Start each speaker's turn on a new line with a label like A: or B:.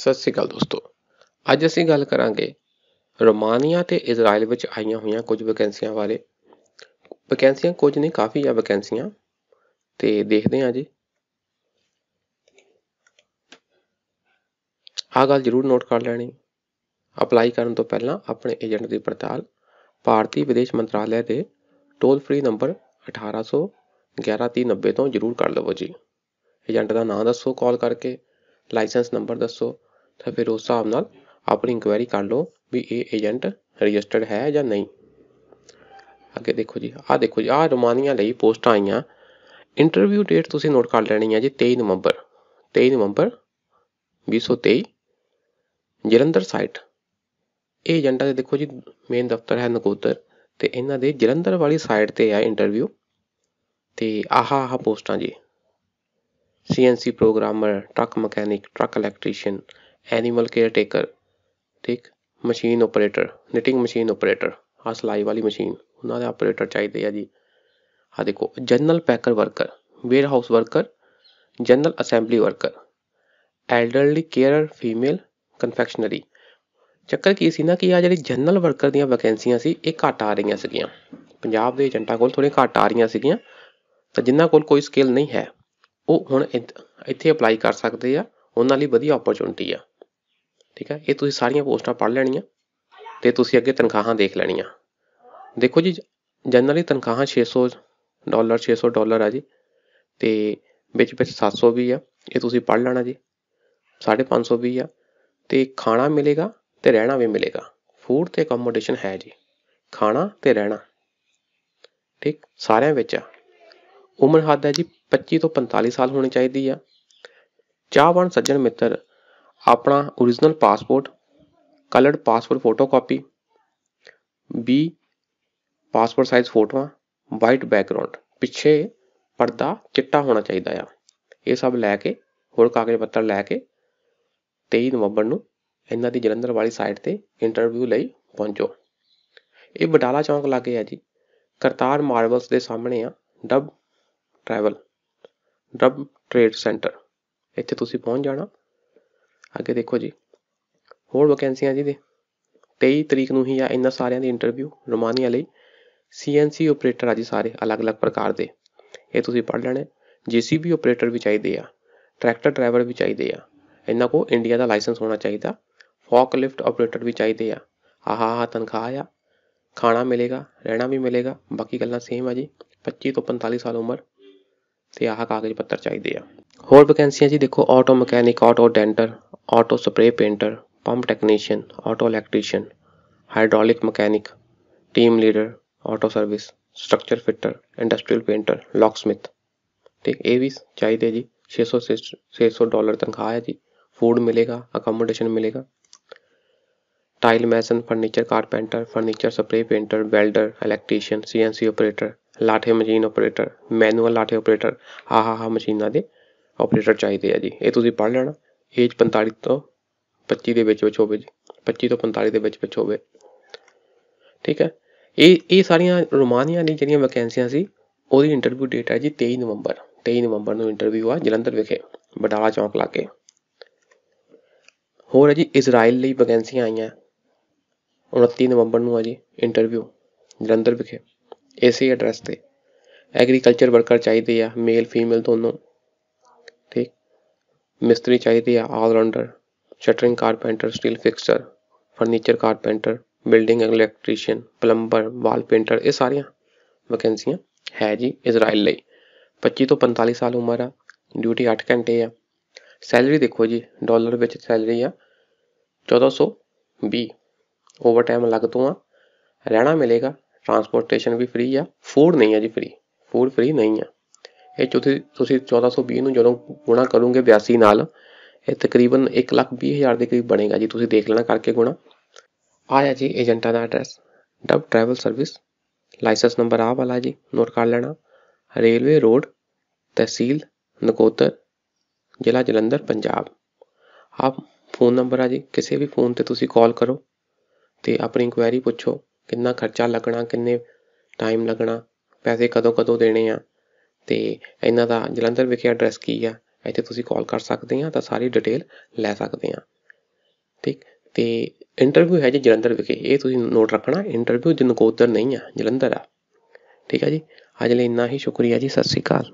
A: ਸਤਿ ਸ੍ਰੀ ਅਕਾਲ ਦੋਸਤੋ ਅੱਜ ਅਸੀਂ ਗੱਲ ਕਰਾਂਗੇ ਰੋਮਾਨੀਆ ਤੇ ਇਜ਼ਰਾਈਲ ਵਿੱਚ ਆਈਆਂ ਹੋਈਆਂ ਕੁਝ ਵੈਕੈਂਸੀਆਂ ਬਾਰੇ ਵੈਕੈਂਸੀਆਂ ਕੁਝ ਨਹੀਂ ਕਾਫੀ ਆ ਵੈਕੈਂਸੀਆਂ ਤੇ ਦੇਖਦੇ ਹਾਂ ਜੀ ਆ ਗੱਲ ਜ਼ਰੂਰ ਨੋਟ ਕਰ ਲੈਣੀ ਅਪਲਾਈ ਕਰਨ ਤੋਂ ਪਹਿਲਾਂ ਆਪਣੇ ਏਜੰਟ ਦੀ ਪੜਤਾਲ ਭਾਰਤੀ ਵਿਦੇਸ਼ ਮੰਤਰਾਲੇ ਦੇ ਟੋਲ ਫ੍ਰੀ ਨੰਬਰ 1800 11390 ਤੋਂ ਜ਼ਰੂਰ ਕਰ ਲਵੋ ਜੀ ਏਜੰਟ ਦਾ ਨਾਮ ਦੱਸੋ ਕਾਲ ਕਰਕੇ ਲਾਇਸੈਂਸ ਨੰਬਰ ਦੱਸੋ ਤਾਂ ਫਿਰ ਉਸ ਹਿਸਾਬ ਨਾਲ ਆਪਣੀ ਇਨਕੁਆਇਰੀ ਕਰ ਲਓ ਵੀ ਇਹ ਏਜੰਟ ਰਜਿਸਟਰਡ ਹੈ ਜਾਂ ਨਹੀਂ ਅੱਗੇ ਦੇਖੋ ਜੀ ਆਹ ਦੇਖੋ ਜੀ ਆਹ ਰੋਮਾਨੀਆ ਲਈ ਪੋਸਟਾਂ ਆਈਆਂ ਇੰਟਰਵਿਊ ਡੇਟ ਤੁਸੀਂ ਨੋਟ ਕਰ ਲੈਣੀ ਹੈ ਜੀ 23 ਨਵੰਬਰ 23 ਨਵੰਬਰ 2023 ਜਲੰਧਰ ਸਾਈਟ ਇਹ ਏਜੰਟਾਂ ਦੇ ਦੇਖੋ ਜੀ ਮੇਨ ਦਫ਼ਤਰ ਹੈ ਨਕੋਦਰ ਤੇ ਇਹਨਾਂ ਦੇ ਜਲੰਧਰ ਵਾਲੀ ਸਾਈਟ ਤੇ ਆ ਇੰਟਰਵਿਊ ਤੇ ਆਹ ਆਹ ਪੋਸਟਾਂ ਜੀ CNC programmer truck mechanic truck electrician animal caretaker ਠੀਕ machine operator knitting machine operator ਆ ਸਲਾਈ ਵਾਲੀ ਮਸ਼ੀਨ ਉਹਨਾਂ ਦੇ ਆਪਰੇਟਰ ਚਾਹੀਦੇ ਆ ਜੀ ਆ ਦੇਖੋ general packer worker warehouse worker general assembly worker elderly carer female confectionery ਚੱਕਰ ਕੀ ਸੀ ਨਾ ਕਿ ਆ ਜਿਹੜੀ ਜਨਰਲ ਵਰਕਰ ਦੀਆਂ ਵੈਕੈਂਸੀਆਂ ਸੀ ਇਹ ਘਟ ਆ ਰਹੀਆਂ ਸੀਗੀਆਂ ਪੰਜਾਬ ਦੇ ਏਜੰਟਾਂ ਕੋਲ ਥੋੜੀ ਘਟ ਆ ਰਹੀਆਂ ਸੀਗੀਆਂ ਤਾਂ ਜਿਨ੍ਹਾਂ ਕੋਲ ਕੋਈ ਸਕਿੱਲ ਨਹੀਂ ਹੈ ਉਹ ਹੁਣ ਇੱਥੇ ਅਪਲਾਈ ਕਰ ਸਕਦੇ ਆ ਉਹਨਾਂ ਲਈ ਵਧੀਆ ਓਪਰਚੁਨਿਟੀ ਆ ਠੀਕ ਹੈ ਇਹ ਤੁਸੀਂ ਸਾਰੀਆਂ ਪੋਸਟਾਂ ਪੜ੍ਹ ਲੈਣੀਆਂ ਤੇ ਤੁਸੀਂ ਅੱਗੇ ਤਨਖਾਹਾਂ ਦੇਖ ਲੈਣੀਆਂ ਦੇਖੋ ਜੀ ਜਨਰਲੀ ਤਨਖਾਹਾਂ 600 ਡਾਲਰ 600 ਡਾਲਰ ਆ ਜੀ ਤੇ ਵਿੱਚ ਵਿੱਚ 700 ਵੀ ਆ ਇਹ ਤੁਸੀਂ ਪੜ੍ਹ ਲੈਣਾ ਜੀ 550 ਵੀ ਆ ਤੇ ਖਾਣਾ ਮਿਲੇਗਾ ਤੇ ਰਹਿਣਾ ਵੀ ਮਿਲੇਗਾ ਫੂਡ ਤੇ ਅਕਮੋਡੇਸ਼ਨ ਹੈ ਜੀ ਖਾਣਾ ਤੇ ਰਹਿਣਾ ਠੀਕ ਸਾਰਿਆਂ ਵਿੱਚ ਆ ਉਮਰ ਹੱਦ ਹੈ ਜੀ 25 ਤੋਂ 45 ਸਾਲ ਹੋਣੀ ਚਾਹੀਦੀ ਆ ਚਾਹਵਾਨ ਸੱਜਣ ਮਿੱਤਰ ਆਪਣਾ original passport coloured passport photocopy ਬੀ ਪਾਸਪੋਰਟ ਸਾਈਜ਼ ਫੋਟੋਆਂ ਵਾਈਟ ਬੈਕਗ੍ਰਾਉਂਡ ਪਿੱਛੇ ਪਰਦਾ ਚਿੱਟਾ ਹੋਣਾ ਚਾਹੀਦਾ ਆ ਇਹ ਸਭ ਲੈ ਕੇ ਹੋਰ ਕਾਗਜ਼ ਪੱਤਰ ਲੈ ਕੇ 23 ਨਵੰਬਰ ਨੂੰ ਇਹਨਾਂ ਦੀ ਜਲੰਧਰ ਵਾਲੀ ਸਾਈਟ ਤੇ ਇੰਟਰਵਿਊ ਲਈ ਪਹੁੰਚੋ ਇਹ ਬਟਾਲਾ ਚੌਂਕ ਲੱਗੇ ਆ ਜੀ ਕਰਤਾਰ ਮਾਰਬਲਸ ਦੇ ਸਾਹਮਣੇ ਆ dub travel dub trade centre ਇੱਥੇ ਤੁਸੀਂ ਪਹੁੰਚ ਜਾਣਾ ਅੱਗੇ ਦੇਖੋ ਜੀ ਹੋਰ ਵੈਕੈਂਸੀਆਂ ਜੀ ਦੇ 23 ਤਰੀਕ ਨੂੰ ਹੀ ਆ ਇਹਨਾਂ ਸਾਰਿਆਂ ਦੀ ਇੰਟਰਵਿਊ ਰੋਮਾਨੀਆ ਲਈ ਸੀਐਨਸੀ ਆਪਰੇਟਰ ਆ ਜੀ ਸਾਰੇ ਅਲੱਗ-ਅਲੱਗ ਪ੍ਰਕਾਰ ਦੇ ਇਹ ਤੁਸੀਂ ਪੜ ਲੈਣੇ ਜੀਸੀਬੀ ਆਪਰੇਟਰ ਵੀ ਚਾਹੀਦੇ ਆ ਟਰੈਕਟਰ ਡਰਾਈਵਰ ਵੀ ਚਾਹੀਦੇ ਆ ਇਹਨਾਂ ਕੋ ਇੰਡੀਆ ਦਾ ਲਾਇਸੈਂਸ ਹੋਣਾ ਚਾਹੀਦਾ ਫੌਕ ਲਿਫਟ ਆਪਰੇਟਰ ਵੀ ਚਾਹੀਦੇ ਆ ਆਹਾ ਆਹ ਤਨਖਾਹ ਆ ਖਾਣਾ ਮਿਲੇਗਾ ਰਹਿਣਾ ਵੀ ਮਿਲੇਗਾ ਬਾਕੀ ਗੱਲਾਂ ਸੇਮ ਆ ਜੀ 25 ਤੋਂ 45 ਸਾਲ ਉਮਰ ਤੇ ਆਹ ਕਾਗਜ਼ ਪੱਤਰ ਚਾਹੀਦੇ ਆ ਹੋਰ ਵੈਕੈਂਸੀਆਂ ਜੀ ਦੇਖੋ auto mechanic auto denter auto spray painter, pump technician, auto electrician, hydraulic mechanic, team leader, auto service, structure fitter, industrial painter, locksmith. ठीक ए भी चाहिए जी 600 से 600 डॉलर तनख्वाह है जी फूड मिलेगा अकोमोडेशन मिलेगा tile mason furniture carpenter furniture spray painter welder electrician CNC operator lathe machine operator manual lathe operator ਆਹਾ ਹਾ ਮਸ਼ੀਨਾਂ ਦੇ ਆਪਰੇਟਰ ਚਾਹੀਦੇ ਆ ਜੀ ਇਹ ਤੁਸੀਂ ਪੜ੍ਹ ਲੈਣਾ ਏਜ ਪੰਤਾਲੀ ਤੋਂ ਪੱਚੀ ਦੇ ਵਿੱਚ ਵਿੱਚ ਹੋਵੇ 25 ਤੋਂ 45 ਦੇ ਵਿੱਚ ਵਿੱਚ ਹੋਵੇ ਠੀਕ ਹੈ ਇਹ ਇਹ ਸਾਰੀਆਂ ਰੋਮਾਨੀਆ ਦੀ ਜਿਹੜੀਆਂ ਵੈਕੈਂਸੀਆਂ ਸੀ ਉਹਦੀ ਇੰਟਰਵਿਊ ਡੇਟ ਹੈ ਜੀ 23 ਨਵੰਬਰ 23 ਨਵੰਬਰ ਨੂੰ ਇੰਟਰਵਿਊ ਆ ਜਲੰਧਰ ਵਿਖੇ ਬਟਾਲਾ ਚੌਂਕ ਲਾਗੇ ਹੋਰ ਹੈ ਜੀ ਇਜ਼ਰਾਈਲ ਲਈ ਵੈਕੈਂਸੀਆਂ ਆਈਆਂ 29 ਨਵੰਬਰ ਨੂੰ ਆ ਜੀ ਇੰਟਰਵਿਊ ਜਲੰਧਰ ਵਿਖੇ ਇਸੇ ਐਡਰੈਸ ਤੇ ਐਗਰੀਕਲਚਰ ਵਰਕਰ ਚਾਹੀਦੇ ਆ ਮੇਲ ਫੀਮੇਲ ਦੋਨੋਂ मिस्त्री चाहिए या all-rounder shuttering carpenter steel fixer furniture carpenter building electrician plumber wall painter ये सारिया वैकेंसियां है जी इजराइल ले पच्ची तो पंताली साल उम्र आ ड्यूटी अठ घंटे आ सैलरी देखो जी डॉलर बच्चे सैलरी आ चौदह सौ भी ओवर टाइम अलग तो आ रहना मिलेगा ट्रांसपोर्टेशन भी फ्री आ फूड नहीं है जी फ्री फूड फ्री नहीं है ਇਹ ਚੌਥੀ ਤੁਸੀਂ 1420 ਨੂੰ ਜਦੋਂ ਗੁਣਾ ਕਰੋਗੇ 82 ਨਾਲ ਇਹ ਤਕਰੀਬਨ 120000 ਦੇ ਕਰੀਬ ਬਣੇਗਾ ਜੀ ਤੁਸੀਂ ਦੇਖ ਲੈਣਾ ਕਰਕੇ ਗੁਣਾ ਆਇਆ ਜੀ ਏਜੰਟਾਂ ਦਾ address dub travel service licence number ਆ ਵਾਲਾ ਜੀ ਨੋਟ ਕਰ ਲੈਣਾ ਰੇਲਵੇ ਰੋਡ ਤਹਿਸੀਲ ਨਕੋਤਰ ਜ਼ਿਲ੍ਹਾ ਜਲੰਧਰ ਪੰਜਾਬ ਆਪ ਫੋਨ ਨੰਬਰ ਆ ਜੀ ਕਿਸੇ ਵੀ ਫੋਨ ਤੇ ਤੁਸੀਂ ਕਾਲ ਕਰੋ ਤੇ ਆਪਣੀ ਇਨਕੁਆਇਰੀ ਪੁੱਛੋ ਕਿੰਨਾ ਖਰਚਾ ਲੱਗਣਾ ਕਿੰਨੇ ਟਾਈਮ ਲੱਗਣਾ ਪੈਸੇ ਕਦੋਂ ਕਦੋਂ ਦੇਣੇ ਆ ਤੇ ਇਹਨਾਂ ਦਾ ਜਲੰਧਰ ਵਿਖੇ ਐਡਰੈਸ ਕੀ ਆ ਇੱਥੇ ਤੁਸੀਂ ਕਾਲ ਕਰ ਸਕਦੇ ਆ ਤਾਂ ਸਾਰੀ ਡਿਟੇਲ ਲੈ ਸਕਦੇ ਆ ਠੀਕ ਤੇ ਇੰਟਰਵਿਊ ਹੈ ਜੀ ਜਲੰਧਰ ਵਿਖੇ ਇਹ ਤੁਸੀਂ ਨੋਟ ਰੱਖਣਾ ਇੰਟਰਵਿਊ ਜਨਕੋਦਰ ਨਹੀਂ ਆ ਜਲੰਧਰ ਆ ਠੀਕ ਆ ਜੀ ਅੱਜ ਲਈ ਇੰਨਾ ਹੀ ਸ਼ੁਕਰੀਆ ਜੀ ਸਤਿ ਸ਼੍ਰੀ ਅਕਾਲ